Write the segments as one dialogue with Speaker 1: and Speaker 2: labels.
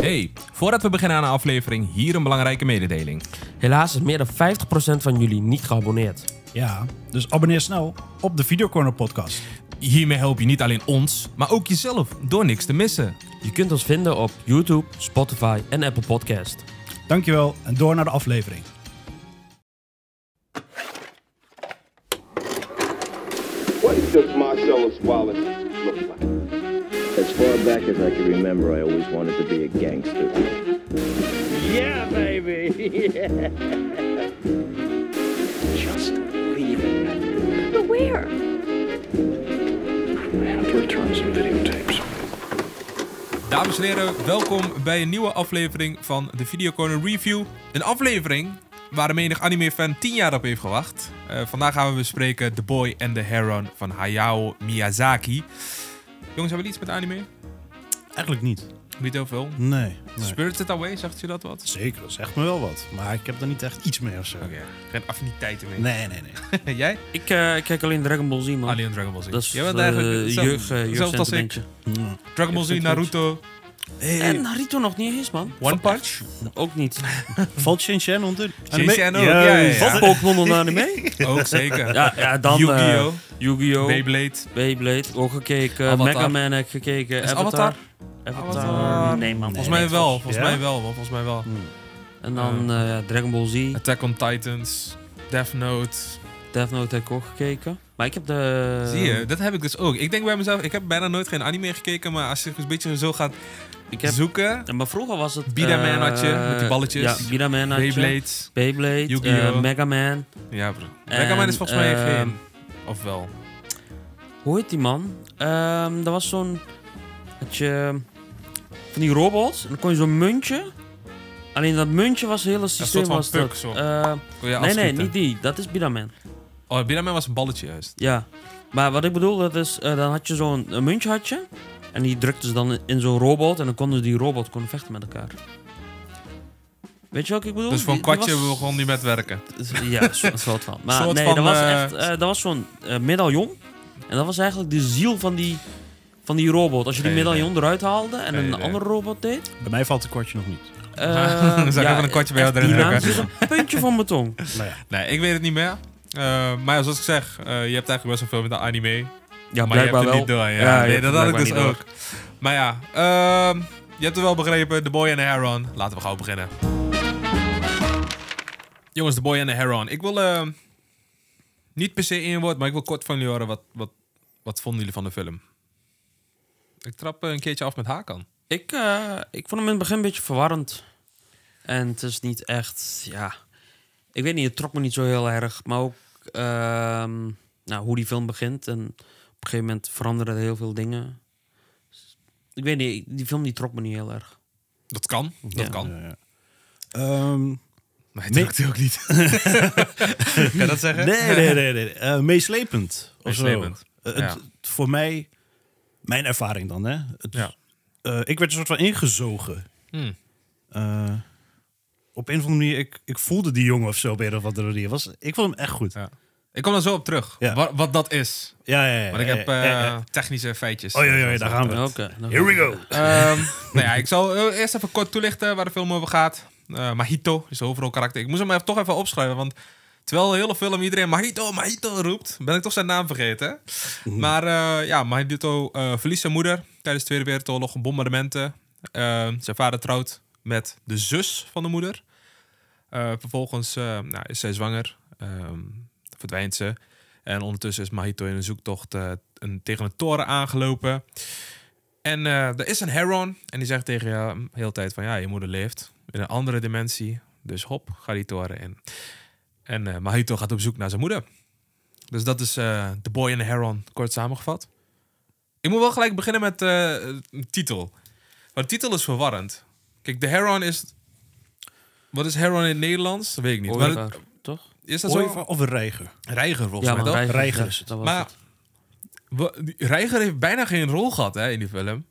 Speaker 1: Hey, voordat we beginnen aan de aflevering, hier een belangrijke mededeling.
Speaker 2: Helaas is meer dan 50% van jullie niet geabonneerd. Ja, dus abonneer snel op de Videocorner podcast. Hiermee help je niet alleen ons, maar ook jezelf door niks te missen. Je kunt ons vinden op YouTube, Spotify en Apple Podcast. Dankjewel en door naar de aflevering.
Speaker 1: What is Marcellus
Speaker 3: Wallace? far back as I can remember, I always wanted to be a gangster.
Speaker 2: Yeah, baby!
Speaker 3: Yeah! Just leave it. But where? I have to
Speaker 1: return some videotapes. Dames en heren, welkom bij een nieuwe aflevering van de Videocorner Review. Een aflevering waar een menig anime-fan 10 jaar op heeft gewacht. Uh, vandaag gaan we bespreken The Boy and the Heron van Hayao Miyazaki. Jongens, hebben we iets met anime? Eigenlijk niet. Niet heel veel? Nee.
Speaker 3: nee. Spirited Away, zegt je dat wat? Zeker, dat zegt
Speaker 2: me wel wat. Maar ik heb er niet
Speaker 3: echt iets mee of zo. Oké, geen affiniteiten mee. Nee, nee,
Speaker 2: nee. Jij? Eh, ik kijk alleen Dragon Ball Z, man. Alleen Dragon Ball Z. Dat is Jij bent eigenlijk uh, jeugd, eh, jeugd, Dragon Ball Z, Naruto. Hey. En Naruto nog niet eens, man. One Punch? Ook niet. Valt Shenzhen onder? Shenzhen ook, ja. ja, ja. Valt Pokémon onder ook zeker. Ja, ja dan... Eh, Yu-Gi-Oh! Yu-Gi-Oh! Beyblade. Beyblade, ook gekeken. Avatar. Mega Man heb ik gekeken. Is Avatar? Avatar? Avatar? Nee, man. Volgens mij wel. Volgens mij wel, Volgens mij wel. En dan eh, Dragon Ball Z. Attack on Titans. Death Note. Death nooit heb ik ook gekeken. Maar ik heb de... Zie je, dat
Speaker 1: heb ik dus ook. Ik denk bij mezelf, ik heb bijna nooit geen anime gekeken, maar als je dus een beetje zo gaat ik heb, zoeken... Maar
Speaker 2: vroeger was het... Bidaman uh, had je, eh, met die balletjes. Ja, Bidaman had Beyblade. Eh, Mega Man. Ja bro. Mega Man is volgens mij geen... Ehm, of wel? Hoe heet die man? Um, dat was zo'n... dat je... Van die robots. En dan kon je zo'n muntje... Alleen dat muntje was het hele systeem. Een soort van was puk, dat. Zo. Eh, nee, nee, niet die. Dat is Bidaman. Oh, bij mij was een balletje juist. Ja. Maar wat ik bedoel, dat is, eh, dan had je zo'n een muntje had je, en die drukte ze dan in zo'n robot en dan konden die robot konden vechten met elkaar. Weet je wat ik bedoel? Dus voor een kwartje was... begon die met werken. Ja, een soort van. Maar nee, dat, was eh, echt, eh, dat was zo'n uh, medaillon. En dat was eigenlijk de ziel van die, van die robot. Als je die nee, medaillon eruit haalde en een andere robot deed. Bij mij
Speaker 3: valt een kwartje nog niet. Dan Zou ik even een kwartje bij jou erin drukken. een Puntje van mijn tong. Nou ja.
Speaker 1: Nee, ik weet het niet meer. Eh, maar zoals ik zeg, eh, je hebt eigenlijk best wel veel met de anime. Ja, maar je hebt het niet door. Ja, ja nee, dat had ik dus ook. Maar ja, ehm, je hebt het wel begrepen. The Boy and the Heron. Laten we gauw beginnen. Jongens, The Boy and the Heron. Ik wil ehm, niet per se één woord, maar ik wil kort van jullie horen. Wat, wat, wat vonden jullie van de film? Ik trap eh, een keertje af met Hakan.
Speaker 2: Ik, ik vond hem in het begin een beetje verwarrend. En het is niet echt, ja... Ik weet niet, het trok me niet zo heel erg. Maar ook Ehm, nou, hoe die film begint. En op een gegeven moment veranderen er heel veel dingen. Ik weet niet, die film die trok me niet heel erg. Dat kan, dat kan. Ja, ja.
Speaker 3: Ehm, hij ook niet. kan je dat zeggen? Nee, nee, nee. nee. Eh, meeslepend. of zo. Eh, voor mij, mijn ervaring dan, hè. Eh, ik werd een soort van ingezogen. Hmm op een of andere manier, ik, ik voelde die jongen of zo bij of wat er was. Ik vond hem echt goed. Ja. Ik kom er zo op terug, wat, wat, dat is. Ja, ja, ja. Want ik heb eh, technische feitjes. Oh, ja, ja, daar gaan we. Okay, Here we go. Ehm, nou ja, ik
Speaker 1: zal eh, eerst even kort toelichten waar de film over gaat. Eh, Mahito is overal karakter. Ik moest hem toch even opschrijven, want terwijl de hele film iedereen Mahito, Mahito roept, ben ik toch zijn naam vergeten. Mhm. Maar uh, ja, Mahito verliest zijn moeder tijdens de Tweede Wereldoorlog, bombardementen. Ehm, zijn vader trouwt met de zus van de moeder. Eh, vervolgens eh, nou, is zij zwanger, ehm, verdwijnt ze. En ondertussen is Mahito in een zoektocht eh, een, tegen een toren aangelopen. En er is een Heron en die zegt tegen mm, hem de hele tijd van... ja, je moeder leeft in een andere dimensie. Dus hop, ga die toren in. En Mahito gaat op zoek naar zijn moeder. Dus dat is The Boy and the Heron, kort samengevat. Ik moet wel gelijk beginnen met uh, de titel. maar de titel is verwarrend. Kijk, The Heron is wat is heron in het Nederlands? Dat weet ik niet. maar
Speaker 3: toch? Is dat zo? Of een reiger?
Speaker 1: Reiger volgens ja, mij. Reiger, is het. Dat maar het. reiger heeft bijna geen rol gehad hè, in die film.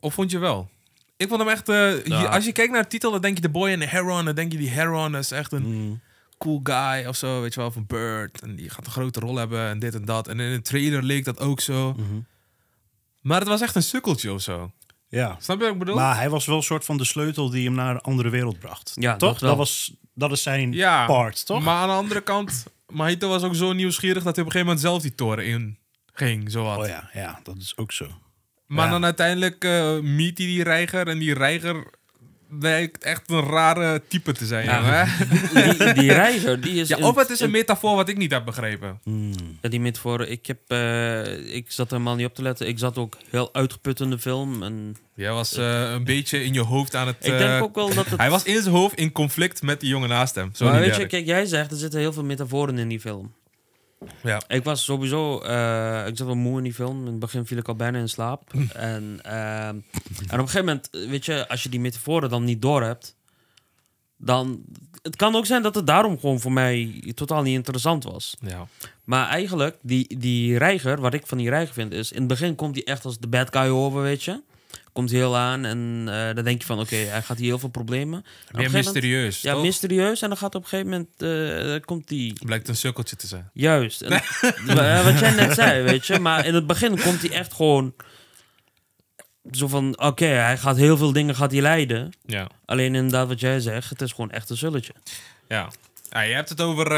Speaker 1: Of vond je wel? Ik vond hem echt... Eh, als je kijkt naar de titel, dan denk je de Boy en de Heron. Dan denk je die Heron is echt een... Mm. cool guy of zo, weet je wel, van Bird. En die gaat een grote rol hebben en dit en dat. En in de trailer leek dat ook zo. Mhm. Maar het was echt een sukkeltje of zo.
Speaker 3: Ja. Snap je wat ik bedoel? Maar hij was wel een soort van de sleutel die hem naar een andere wereld bracht. Ja, toch? Dat, was, dat is zijn part, toch? Maar
Speaker 1: aan de andere kant, Mahito was ook zo nieuwsgierig dat hij op een gegeven moment zelf die toren in ging. Zowat. Oh ja,
Speaker 3: ja, dat is ook zo.
Speaker 1: Maar dan uiteindelijk eh, meet hij die reiger en die reiger blijkt echt een rare type te zijn. Ja, die, die reiziger, die is... Ja, of het is een metafoor wat ik niet heb
Speaker 2: begrepen. Hmm. Ja, die metafoor, ik, heb, uh, ik zat helemaal niet op te letten. Ik zat ook heel uitgeput in de film. En Jij was eh, een beetje in je hoofd aan het... Ik denk eh, ook wel dat Hij was
Speaker 1: in zijn hoofd in conflict met die jongen naast hem. Zo maar weet je,
Speaker 2: kijk, jij zegt, er zitten heel veel metaforen in die film. Ja. Ik was sowieso, eh, ik zat wel moe in die film. In het begin viel ik al bijna in slaap. Hmm. en, ehm, en op een gegeven moment, weet je, als je die metaforen dan niet door hebt, dan. Het kan ook zijn dat het daarom gewoon voor mij totaal niet interessant was. Ja. Maar eigenlijk, die, die reiger, wat ik van die reiger vind, is in het begin komt hij echt als de bad guy over, weet je komt heel aan en eh, dan denk je van oké, hij gaat hier heel veel problemen. Meer mysterieus. ja, mysterieus. En dan gaat op een gegeven moment uh, komt die. Blijkt een cirkeltje te zijn. Juist. En, eh, wat jij net zei, weet je. Maar in het begin komt hij echt gewoon. Zo van, oké, hij gaat heel veel dingen gaat hij leiden. Ja. Alleen inderdaad, wat jij zegt, het is gewoon echt een zulletje. Ja.
Speaker 1: ja je hebt het over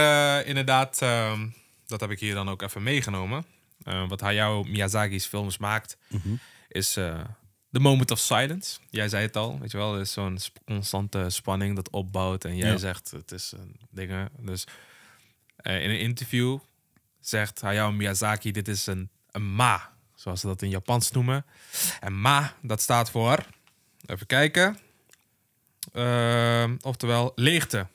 Speaker 1: inderdaad, ehm, dat heb ik hier dan ook even meegenomen. wat Hayao Miyazaki's films maakt, mhm. is The moment of silence. Jij zei het al, weet je wel, is zo'n constante spanning dat opbouwt. En jij zegt, het is uh, dingen. Dus eh, in een interview zegt Hayao Miyazaki, dit is een, ma, zoals ze dat in Japans noemen. En ma, dat staat voor, even kijken, ehm, oftewel leegte.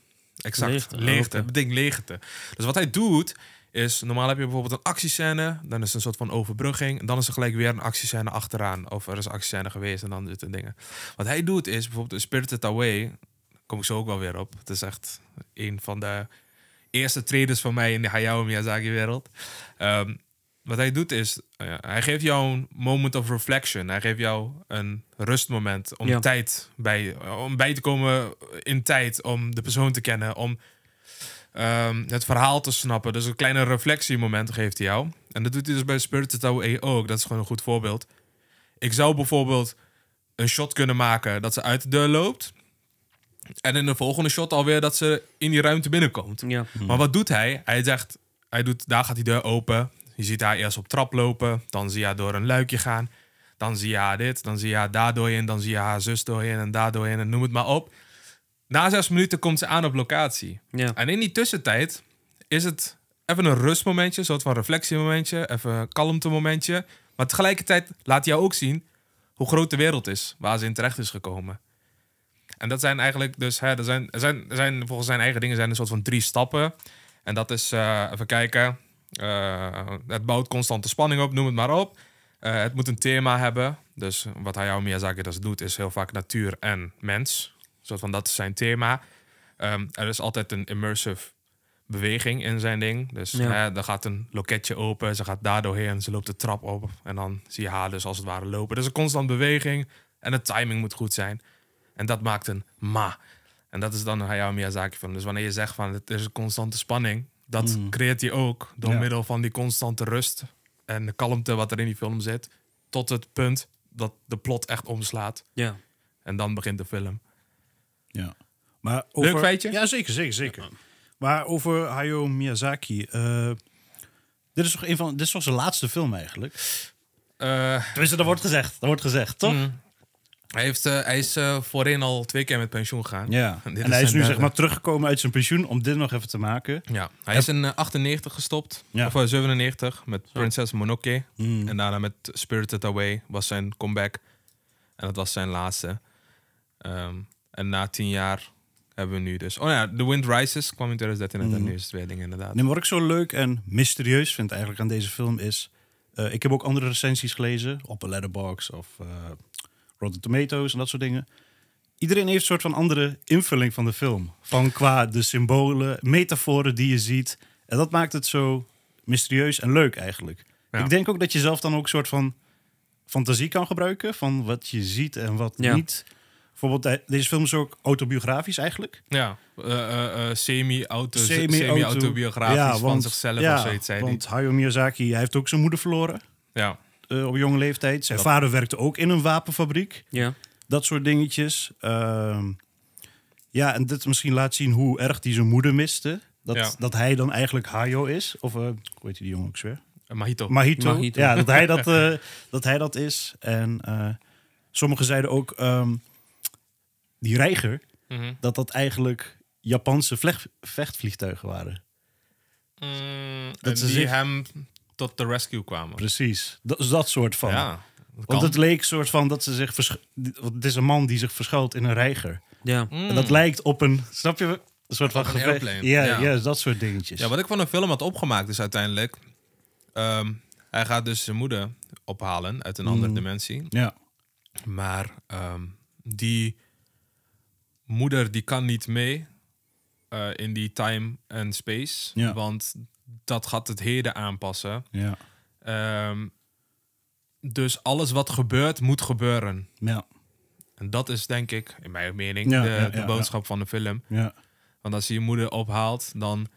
Speaker 1: Exact, leegte. leegte. leegte. leegte. Dus wat hij doet, is normaal heb je bijvoorbeeld een actiescène, dan is het een soort van overbrugging, en dan is er gelijk weer een actiescène achteraan, of er is een actiescène geweest en dan dit en dingen. Wat hij doet is bijvoorbeeld in Spirited Away, daar kom ik zo ook wel weer op. Het is echt een van de eerste traders van mij in de Hayao Miyazaki-wereld. Ehm, wat hij doet is, eh, hij geeft jou een moment of reflection. Hij geeft jou een rustmoment om tijd bij, om bij te komen in tijd, om de persoon te kennen, om Ehm, het verhaal te snappen. Dus een kleine reflectiemoment geeft hij jou. En dat doet hij dus bij to E ook. Dat is gewoon een goed voorbeeld. Ik zou bijvoorbeeld een shot kunnen maken dat ze uit de deur loopt. En in de volgende shot alweer dat ze in die ruimte binnenkomt. Ja. Maar wat doet hij? Hij zegt, hij doet, daar gaat die deur open. Je ziet haar eerst op trap lopen. Dan zie je haar door een luikje gaan. Dan zie je haar dit. Dan zie je haar daardoor in. Dan zie je haar zus doorheen en daardoor in En noem het maar op. Na zes minuten komt ze aan op locatie. En in die tussentijd is het even een rustmomentje, een soort van reflectiemomentje, even een kalmte momentje. Maar tegelijkertijd laat jou ook zien hoe groot de wereld is waar ze in terecht is gekomen. En dat zijn eigenlijk dus, hè, er zijn, er zijn, zijn volgens zijn eigen dingen zijn een soort van drie stappen. En dat is, eh, even kijken, eh, het bouwt constante spanning op, noem het maar op. Eh, het moet een thema hebben. Dus wat hij Hayao Miyazaki dus doet, is heel vaak natuur en mens soort van dat is zijn thema. Ehm, er is altijd een immersive beweging in zijn ding. Dus ja. er gaat een loketje open, ze gaat daardoor heen, ze loopt de trap op en dan zie je haar dus als het ware lopen. Dus een constant beweging en de timing moet goed zijn. En dat maakt een ma. En dat is dan een Hayao Miyazaki film. Dus wanneer je zegt van het is een constante spanning, dat mm. creëert hij ook door middel van die constante rust en de kalmte wat er in die film zit, tot het punt dat de plot echt omslaat. Ja. En dan begint de film.
Speaker 3: Ja. Maar over... Leuk feitje? Ja, zeker, zeker, zeker. Maar over Hayao Miyazaki. Eh, dit is toch een van. Dit is toch zijn laatste film eigenlijk.
Speaker 1: Uh, Tenminste, dat wordt gezegd.
Speaker 3: Dat wordt gezegd, toch? Mm.
Speaker 1: Hij, heeft, eh, hij is voorheen al twee keer met pensioen
Speaker 3: gegaan. Ja. En, hij is, nu zeg maar teruggekomen uit zijn pensioen om dit nog even te maken. Ja.
Speaker 1: Hij is in 98 gestopt. Ja. Of 97 met Princess Monoke. Mm. En daarna met Spirited Away was zijn comeback. En dat was zijn laatste. Um, en na tien jaar hebben we nu dus. Oh ja, The Wind Rises kwam in 2013 en nu mhm. is twee inderdaad.
Speaker 3: Nee, wat ik zo leuk en mysterieus vind eigenlijk aan deze film is. Eh, ik heb ook andere recensies gelezen op Letterbox of eh, Rotten Tomatoes en dat soort dingen. Iedereen heeft een soort van andere invulling van de film. Van qua de symbolen, metaforen die je ziet. En dat maakt het zo mysterieus en leuk eigenlijk. Ik denk ook dat je zelf dan ook een soort van fantasie kan gebruiken. Van wat je ziet en wat niet. Bijvoorbeeld, eh, deze film is ook autobiografisch eigenlijk.
Speaker 1: Ja, eh, eh, semi-autobiografisch semi ja, van zichzelf of zoiets. Zei want
Speaker 3: Hayao Miyazaki, hij heeft ook zijn moeder verloren. Ja. op jonge leeftijd. Zijn vader werkte ook in een wapenfabriek. Ja. Dat soort dingetjes. Ehm, ja, en dit misschien laat zien hoe erg hij zijn moeder miste. Dat, dat hij dan eigenlijk Hayo is. Of hoe heet die jongen ook weer? Mahito. Mahito. Ja, dat hij dat, dat hij dat is. En sommigen zeiden ook... Ehm, die reiger, mhm. dat dat eigenlijk Japanse vechtvliegtuigen waren. Mm, dat ze die hem tot de rescue kwamen. Precies, dat is dat soort van. Ja, Want het leek soort van dat ze zich het is een man die zich verschuilt in een reiger. Ja. En dat mm. lijkt op een, snap je? Een soort van gevecht. Ja, ja, dat soort dingetjes. Ja,
Speaker 1: wat ik van een film had opgemaakt is uiteindelijk... Ehm, hij gaat dus zijn moeder ophalen uit een andere mm. dimensie. Ja. Maar ehm, die moeder die kan niet mee eh, in die time en space. Want dat gaat het heden aanpassen. Ja. Ehm, dus alles wat gebeurt, moet gebeuren. Ja. En dat is denk ik, in mijn mening, de, de, boodschap van de film. Ja. Want als je je moeder ophaalt, dan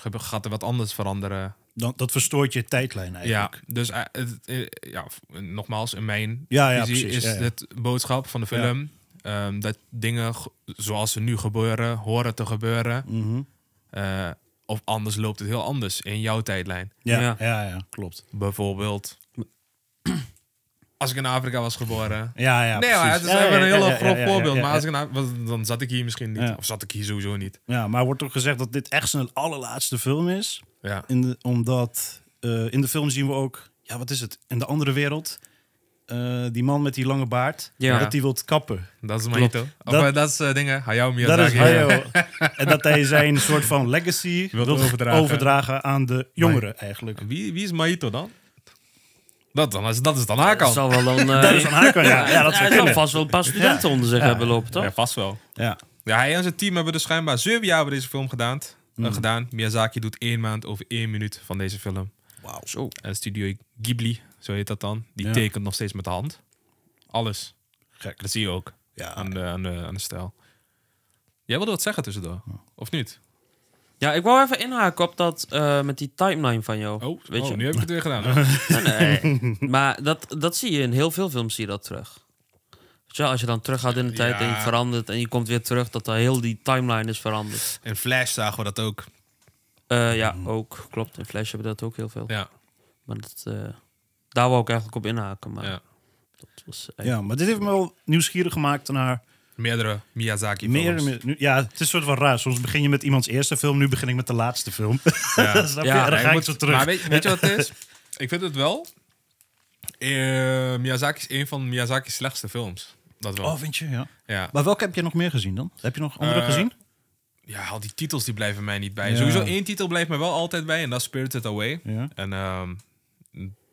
Speaker 1: gaat er wat anders veranderen.
Speaker 3: Dan, dat verstoort je tijdlijn eigenlijk. Dus,
Speaker 1: eh, eh, ja, dus ja, nogmaals, in mijn visie is het boodschap van de film Ehm, dat dingen zoals ze nu gebeuren, horen te gebeuren. Mm of anders loopt het heel anders in jouw tijdlijn. Ja,
Speaker 3: ja, ja, klopt. Bijvoorbeeld.
Speaker 1: Als ik in Afrika was geboren. Ja, ja. Nee, maar het is even een heel groot voorbeeld. Maar als ik in dan zat ik hier misschien niet. Of zat ik hier sowieso niet.
Speaker 3: Ja, maar wordt toch gezegd dat dit echt zijn allerlaatste film is? Ja. In omdat eh, in de film zien we ook, ja, wat is het? In de andere wereld eh, die man met die lange baard, ja. dat hij wilt kappen. Dat is Maito. Eh, dat, is uh, dingen, Hayao Miyazaki. Dat is Hayao. en dat hij zijn soort van legacy wil overdragen. aan de jongeren eigenlijk.
Speaker 1: Wie, wie is Maito dan? Dat, dan is, dat is dan Hakan. Dat zal wel dat is dan Hakan, ja. ja. dat vast wel een paar studenten onder zich hebben lopen, toch? Ja, vast wel. Ja. ja, hij en zijn team hebben dus schijnbaar zeven jaar deze film gedaan. Mm. gedaan. Miyazaki doet één maand over één minuut van deze film. Zo. En eh, Studio Ghibli, zo heet dat dan. Die tekent nog steeds met de hand. Alles. Gek. Dat zie je ook ja, aan, de, aan, de,
Speaker 2: aan de stijl. Jij wilde wat zeggen tussendoor, of niet? Ja, ik wou even inhaken op dat eh, met die timeline van jou. Oh, weet oh, je. nu heb ik het weer gedaan. nee, Maar dat, dat zie je in heel veel films, zie je dat terug. als je dan terug gaat in de tijd en je verandert en je komt weer terug, dat er heel die timeline is veranderd. In Flash zagen we dat ook. Eh, ja, mhm. ook. Klopt. In Flash hebben dat ook heel veel. Ja. Maar dat, eh, daar wou ik eigenlijk
Speaker 3: op inhaken. Maar
Speaker 2: ja. Dat was ja,
Speaker 3: maar dit heeft me wel nieuwsgierig gemaakt naar... Meerdere Miyazaki films. ja, het is soort van raar. Soms begin je met iemands eerste film, nu begin ik met de laatste film. Ja, Snap ja ga ik zo terug. Maar weet, weet je wat het is?
Speaker 1: ik vind het wel... Eh, Miyazaki is een van Miyazaki's slechtste films. Dat wel. Oh, vind je? Ja. ja. Maar
Speaker 3: welke heb je nog meer gezien dan? Heb je nog andere gezien?
Speaker 1: ja, al die titels die blijven mij niet bij. Sowieso één titel blijft mij wel altijd bij en dat is Spirited Away. Ja. En ehm,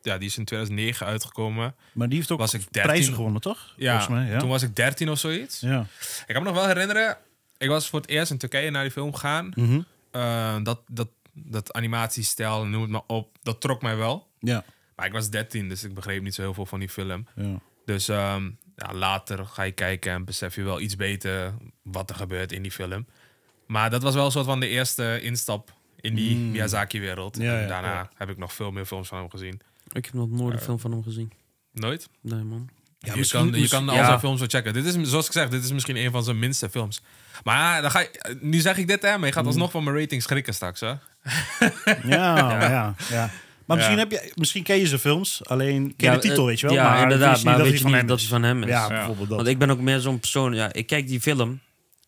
Speaker 1: ja, die is in 2009 uitgekomen. Maar die heeft ook prijzen gewonnen, toch? Ja, mij, ja, toen was ik 13 of zoiets. Ja. Ik kan me nog wel herinneren, ik was voor het eerst in Turkije naar die film gaan. Mm eh, dat, dat, dat animatiestijl, noem het maar op, dat trok mij wel. Ja. Maar ik was 13, dus ik begreep niet zo heel veel van die film. Ja. Dus ehm, ja, later ga je kijken en besef je wel iets beter wat er gebeurt in die film. Maar dat was wel een soort van de eerste instap in die hmm. Miyazaki-wereld. En daarna heb ik nog veel meer films van hem gezien.
Speaker 2: Ik heb nog nooit een eh, film van hem gezien.
Speaker 1: Nooit? Nee, man. je, kan, je kan al zijn films wel checken. Dit is, zoals ik zeg, dit is misschien een van zijn minste films. Maar ah, dan ga je, nu zeg ik dit, hè, maar je gaat hmm. alsnog van mijn rating schrikken straks, hè?
Speaker 3: ja. ja. Maar misschien, heb je, misschien ken je zijn films, alleen de titel, eh, weet je wel. Ja, maar inderdaad, maar weet je niet dat is van hem is. Ja, bijvoorbeeld dat. Want ik
Speaker 2: ben ook meer zo'n persoon, ja, ik kijk die film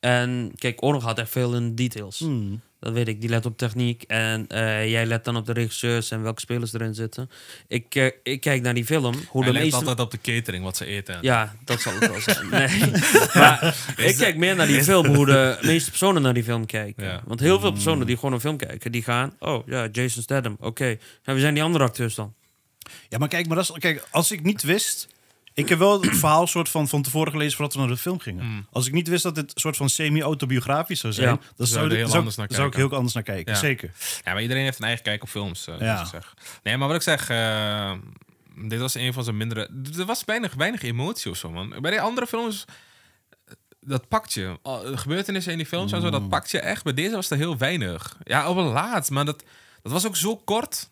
Speaker 2: en kijk, oorlog had echt veel in details. Mm. Dat weet ik. Die let op techniek. En eh, jij let dan op de regisseurs en welke spelers erin zitten. Ik, eh, ik kijk naar die film. Hoe de let altijd op de catering, wat ze eten. Ja, dat zal het wel zijn. Nee. maar ik kijk meer naar die film, hoe de meeste personen naar die film kijken. Want heel veel hmm. personen die gewoon een film kijken, die gaan... Oh, ja, Jason Statham. Oké. En wie zijn die andere acteurs dan?
Speaker 3: Ja, maar kijk, maar kijk, als ik niet wist ik heb wel het verhaal soort van, van tevoren gelezen voordat we naar de film gingen. Mm. Als ik niet wist dat dit soort van semi-autobiografisch zou zijn, dan zou, ik heel anders naar kijken. Zeker.
Speaker 1: Ja, maar iedereen heeft een eigen kijk op films. Eh, ja. nee, maar wat ik zeg. Eh, dit was een van zijn mindere. Er was weinig, weinig emotie of zo, man. Bij de andere films. Eh, dat pakt je. gebeurtenissen in die films en zo, dat mm. pakt je echt. Bij deze was er heel weinig. Ja, op laat, Maar dat, dat was ook zo kort.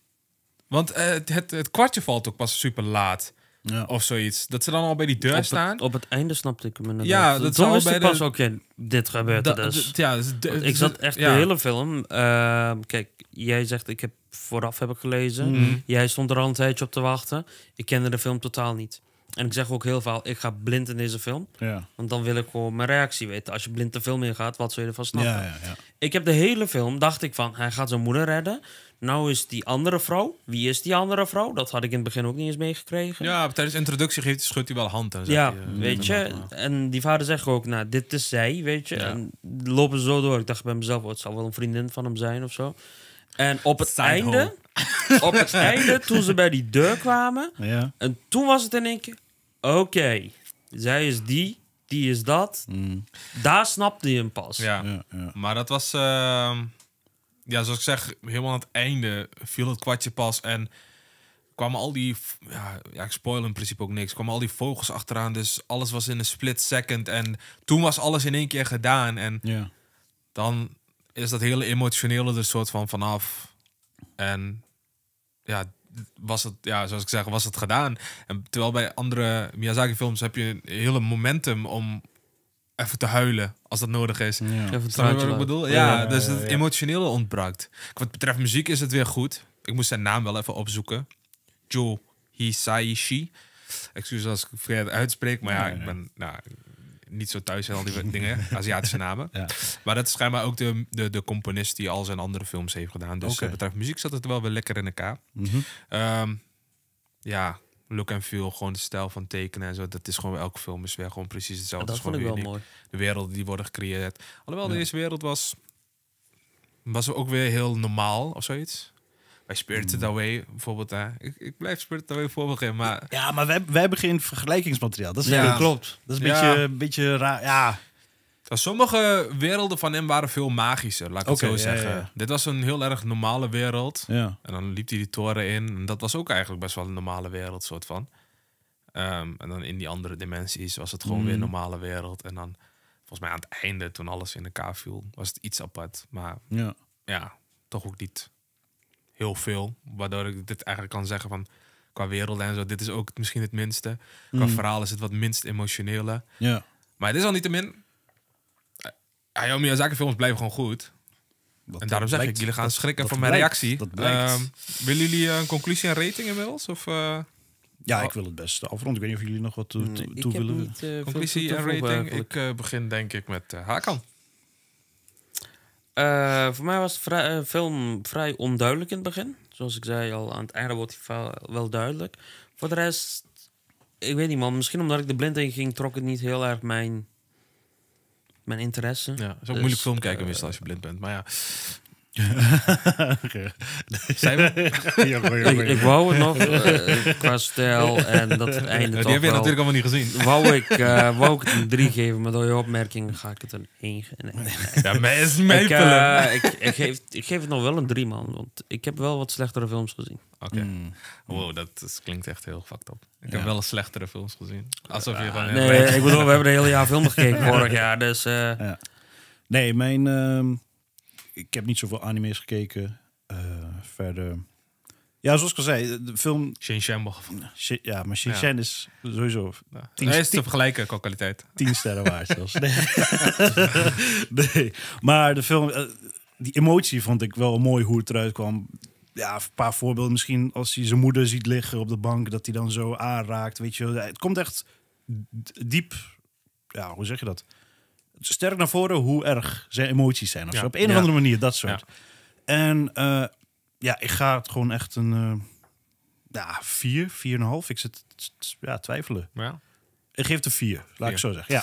Speaker 1: Want het, het kwartje valt ook pas super laat.
Speaker 2: Ja. Of zoiets. Dat ze dan al bij die deur staan. op het einde snapte ik me Ja, dat Toen wist bij pas, de... in okay, dit gebeurt er dus. Ja, dus ik zat echt de hele film... Ehm, kijk, jij zegt, ik heb vooraf heb ik gelezen. Mhm. Jij stond er al een tijdje op te wachten. Ik kende de film totaal niet. En ik zeg ook heel vaak, ik ga blind in deze film. Ja. Want dan wil ik gewoon mijn reactie weten. Als je blind de film in gaat, wat zou je ervan snappen? Ja, ja, ik heb de hele film, dacht ik van, hij gaat zijn moeder redden. Nou is die andere vrouw. Wie is die andere vrouw? Dat had ik in het begin ook niet eens meegekregen.
Speaker 1: Ja, tijdens introductie geeft, schudt hij wel handen. En ja, eh, weet
Speaker 2: je. En die vader zegt ook, nou, dit is zij, weet je. En lopen ze zo door. Ik dacht bij mezelf, oh, het zal wel een vriendin van hem zijn of zo. En op het einde... op het einde, toen ze bij die deur kwamen. Ja. En toen was het in één keer oké, zij is die, die is dat. Mm. Daar snapte je hem pas. Ja, ja,
Speaker 1: maar dat was, ehm, ja, zoals ik zeg, helemaal aan het einde viel het kwartje pas. En kwamen al die, ja, ja, ik spoil in principe ook niks, kwamen al die vogels achteraan. Dus alles was in een split second. En toen was alles in één keer gedaan. En ja. dan is dat hele emotionele er soort van vanaf. En ja, was het, ja, zoals ik zeg, was het gedaan. En terwijl bij andere Miyazaki-films heb je een hele momentum om even te huilen als dat nodig is. Ja. Even bedoel? Ja, dus het ja. emotionele ontbrak. Wat betreft muziek is het weer goed. Ik moest zijn naam wel even opzoeken. Joe Hisaishi. Excuus als ik het uitspreek, maar ja, ik ben... Nou, niet zo thuis in al die dingen, Aziatische namen. Ja. Maar dat is schijnbaar ook de, de, de componist die al zijn andere films heeft gedaan. Dus okay. Eh, betreft muziek zat het wel weer lekker in elkaar. Mhm. Ehm, ja, look en feel, gewoon de stijl van tekenen en zo. Dat is gewoon elke film is weer gewoon precies hetzelfde. Dat, dat vond ik wel mooi. De werelden die worden gecreëerd. Alhoewel ja. deze wereld was, was ook weer heel normaal of zoiets bij Spirited mm. Away bijvoorbeeld. Hè. Ik, ik blijf Spirited Away in maar...
Speaker 3: Ja, maar wij, wij hebben geen vergelijkingsmateriaal. Dat is ja. klopt. Dat is een beetje, een
Speaker 1: beetje raar, ja... Sommige werelden van hem waren veel magischer, laat ik het zo zeggen. Dit was een heel erg normale wereld. En dan liep hij die toren in. En dat was ook eigenlijk best wel een normale wereld, soort van. Ehm, en dan in die andere dimensies was het gewoon weer een hmm. normale wereld. En dan, volgens mij aan het einde, toen alles in elkaar viel, was het iets apart. Maar ja, toch ook niet heel veel. Waardoor ik dit eigenlijk kan zeggen van qua wereld en zo. Dit is ook misschien het minste. Qua mm. verhaal is het wat minst emotionele. Ja. Maar het is al niet te min. Eh, Hayao Miyazaki films blijven gewoon goed. Dat en daarom zeg ik, jullie gaan schrikken van mijn blijkt. reactie. Uh,
Speaker 3: willen jullie eh, een conclusie en rating inmiddels? Of, eh? ja, oh. ik wil het beste afronden. Ik weet niet of jullie nog wat mm, toe, willen. toe willen. Niet, conclusie en rating.
Speaker 2: Ik begin denk ik met Hakan. Eh, voor mij was de eh, film vrij onduidelijk in het begin. Zoals ik zei al, aan het einde wordt hij wel duidelijk. Voor de rest, ik weet niet man, misschien omdat ik de blind in ging, trok het niet heel erg mijn, mijn interesse. Ja, het is moeilijk dus, film kijken
Speaker 1: uh, als je blind bent, maar ja. Zijn we? Ik, wou het nog uh, qua stijl en dat het einde ja, Die heb je natuurlijk allemaal niet gezien. Wou ik, eh, wou ik het een 3 geven, maar door je opmerkingen
Speaker 2: ga ik het een 1 geven. Ja, is Ik, ik, geef, ik geef het nog wel een 3, man. Want ik heb wel wat slechtere films gezien. Oké. Hmm. Wow,
Speaker 1: dat klinkt echt heel fucked up.
Speaker 2: Ik heb wel slechtere films gezien. Alsof je gewoon... Nee, ik bedoel, we hebben een hele jaar film gekeken vorig jaar, dus...
Speaker 3: Ja. Nee, mijn... Ehm, ik heb niet zoveel anime's gekeken. Eh, verder. Ja, zoals ik al zei, de film... shen mag Ja, maar shen ja. is sowieso... Ja. is te vergelijken qua kwaliteit. Tien sterren waard zelfs. Nee. Maar de film... Eh, die emotie vond ik wel mooi hoe het eruit kwam. Ja, een paar voorbeelden. Misschien als hij zijn moeder ziet liggen op de bank... dat hij dan zo aanraakt, weet je. Het komt echt diep... Ja, hoe zeg je dat? sterk naar voren hoe erg zijn emoties zijn. Of ja. Op een of andere manier, dat soort. En eh, ja, ik ga het gewoon echt een uh, ja, 4, 4,5. Ik zit ja, twijfelen. Ja. Ik geef het een 4, laat ik zo zeggen. Ja.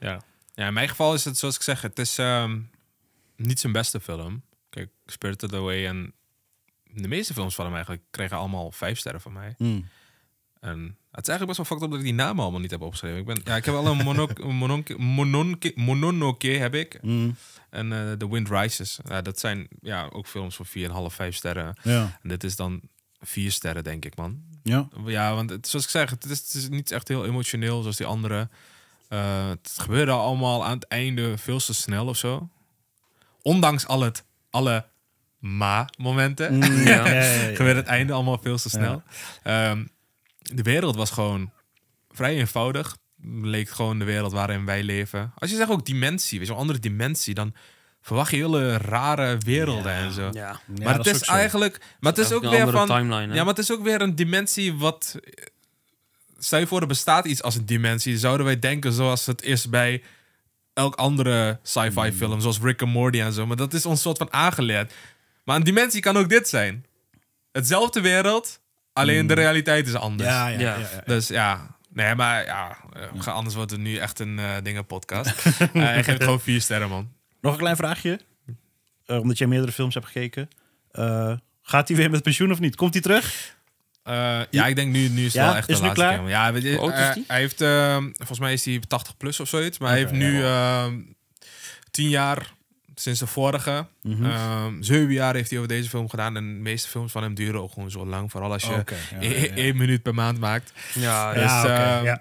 Speaker 1: Ja. ja, in mijn geval is het zoals ik zeg, het is ehm, niet zijn beste film. Kijk, Spirited Away en de meeste films van hem eigenlijk kregen allemaal vijf sterren van mij. Hmm. En ehm, het is eigenlijk best wel fucked op dat ik die namen allemaal niet heb opgeschreven. Ik, ben, ja, ik heb wel een Mononoke heb ik. Mm. En uh, The Wind Rises. dat zijn ja, ook films van 4,5, 5 sterren. Ja. En dit is dan 4 sterren, denk ik, man. Ja, ja want het, zoals ik zeg, het is, het is, niet echt heel emotioneel zoals die andere. Eh, het gebeurde allemaal aan het einde veel te snel of zo. Ondanks al het, alle ma-momenten. Mm. gebeurde het einde allemaal veel te snel. Ehm, de wereld was gewoon vrij eenvoudig. Leek gewoon de wereld waarin wij leven. Als je zegt ook dimensie, wees je, een andere dimensie, dan verwacht je hele rare werelden en zo. Ja. Maar het is, eigenlijk, maar het is ook weer van, ja, maar het is ook weer een dimensie wat. Stel je voor, er bestaat iets als een dimensie. Zouden wij denken zoals het is bij elk andere sci-fi hmm. film, zoals Rick and Morty en zo. Maar dat is ons soort van aangeleerd. Maar een dimensie kan ook dit zijn. Hetzelfde wereld, Alleen de hmm. realiteit is anders. Ja, ja, ja. Dus ja. Nee, maar ja, eh, anders wordt het nu echt een uh, eh, dingen podcast. Eh, ik geef het gewoon
Speaker 3: vier sterren, man. Nog een klein vraagje. omdat jij meerdere films hebt gekeken. gaat hij weer met pensioen of niet? Komt hij terug? ja, ik denk nu, nu is het wel echt is de laatste klaar? Ja,
Speaker 1: hij heeft, volgens mij is hij 80 plus of zoiets, maar hij heeft nu tien jaar sinds de vorige. Mm zeven jaar heeft hij over deze film gedaan. En de meeste films van hem duren ook gewoon zo lang. Vooral als je e- e- één, minuut per maand maakt.
Speaker 2: Ja, dus, ehm, ja,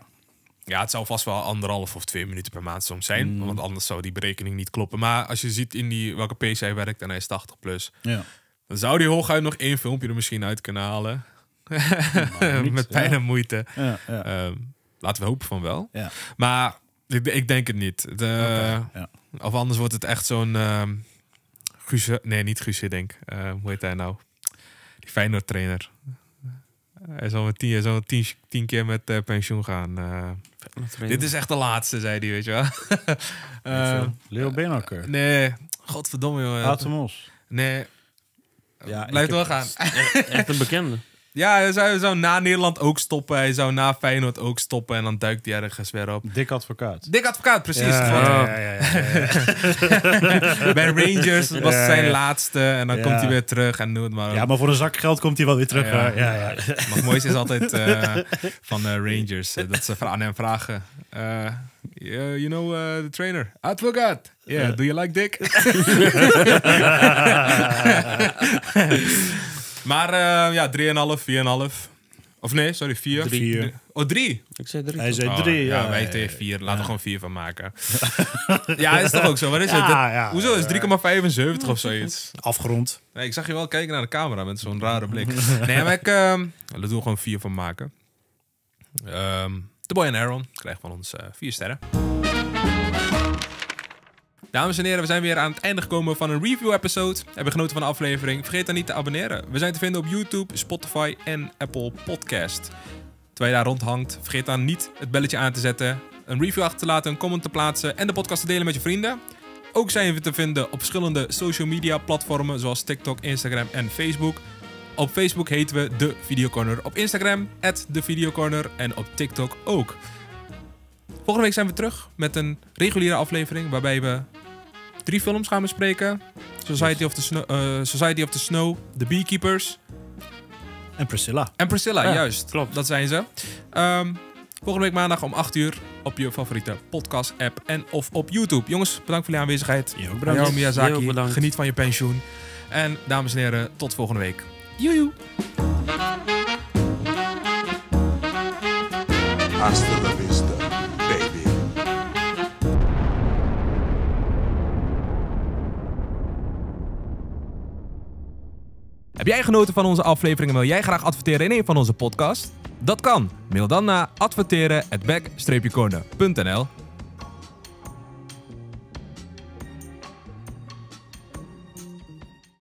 Speaker 1: ja, het zou vast wel anderhalf of twee minuten per maand soms zijn. Mhm. Want anders zou die berekening niet kloppen. Maar als je ziet in die, welke pc hij werkt en hij is 80 plus. Ja. Dan zou die hooguit nog één filmpje er misschien uit kunnen halen. Nou, Met pijn en moeite. Ehm, laten we hopen van wel. Maar ik, denk het niet. De, okay, of anders wordt het echt zo'n... Uh, nee, niet Guze, denk uh, eh, Hoe heet hij nou? Die Feyenoord trainer. Hij zal met tien, hij tien, tien keer met eh, pensioen gaan. Eh. dit is echt de laatste, zei hij, weet je wel. uh, Leo Benakker. nee, godverdomme joh. Atmos. Nee,
Speaker 3: ja, blijf doorgaan. echt een bekende.
Speaker 1: Ja, hij zou, na Nederland ook stoppen. Hij zou na Feyenoord ook stoppen. En dan duikt hij ergens weer op. Dik advocaat. Dik advocaat, precies. Ja, ja, ja, Bij Rangers was zijn laatste. En dan komt hij weer terug.
Speaker 3: En het maar. Ja, maar voor een zak geld komt hij wel weer terug. Ja, ja, Maar het mooiste is altijd eh,
Speaker 1: van eh, Rangers. Eh, dat ze aan hem vragen. you know the trainer. Advocaat. Yeah, do you like dick? Maar uh, ja, 3,5, 4,5. Of nee, sorry, 4. 3.
Speaker 3: Oh, 3. Ik zei 3. Hij zei 3. ja, ja, wij tegen
Speaker 1: 4. Laten we gewoon 4 van maken. ja, is toch ook zo? Wat is het? hoezo is 3,75 of zoiets? Afgerond. Nee, ik zag je wel kijken naar de camera met zo'n rare blik. nee, maar ik. Um, laten we er gewoon 4 van maken. Um, The Boy and Aaron krijgt van ons 4 eh, sterren. Dames en heren, we zijn weer aan het einde gekomen van een review-episode. Hebben genoten van de aflevering? Vergeet dan niet te abonneren. We zijn te vinden op YouTube, Spotify en Apple Podcast. Terwijl je daar rondhangt, vergeet dan niet het belletje aan te zetten, een review achter te laten, een comment te plaatsen en de podcast te delen met je vrienden. Ook zijn we te vinden op verschillende social media platformen zoals TikTok, Instagram en Facebook. Op Facebook heten we De Videocorner, op Instagram, at Videocorner en op TikTok ook. Volgende week zijn we terug met een reguliere aflevering waarbij we drie films gaan bespreken. Society of the Snow, eh, Society of the, Snow The Beekeepers. En Priscilla. En Priscilla, juist. Klopt. Dat zijn ze. Ehm, volgende week maandag om 8 uur op je favoriete podcast-app en of op YouTube. Jongens, bedankt voor jullie aanwezigheid. Heel bedankt. Hayao Miyazaki, bedankt. geniet van je pensioen. En dames en heren, tot volgende week. Joe. Heb jij genoten van onze aflevering en wil jij graag adverteren in een van onze podcasts? Dat kan. Mail dan naar adverteren at cornernl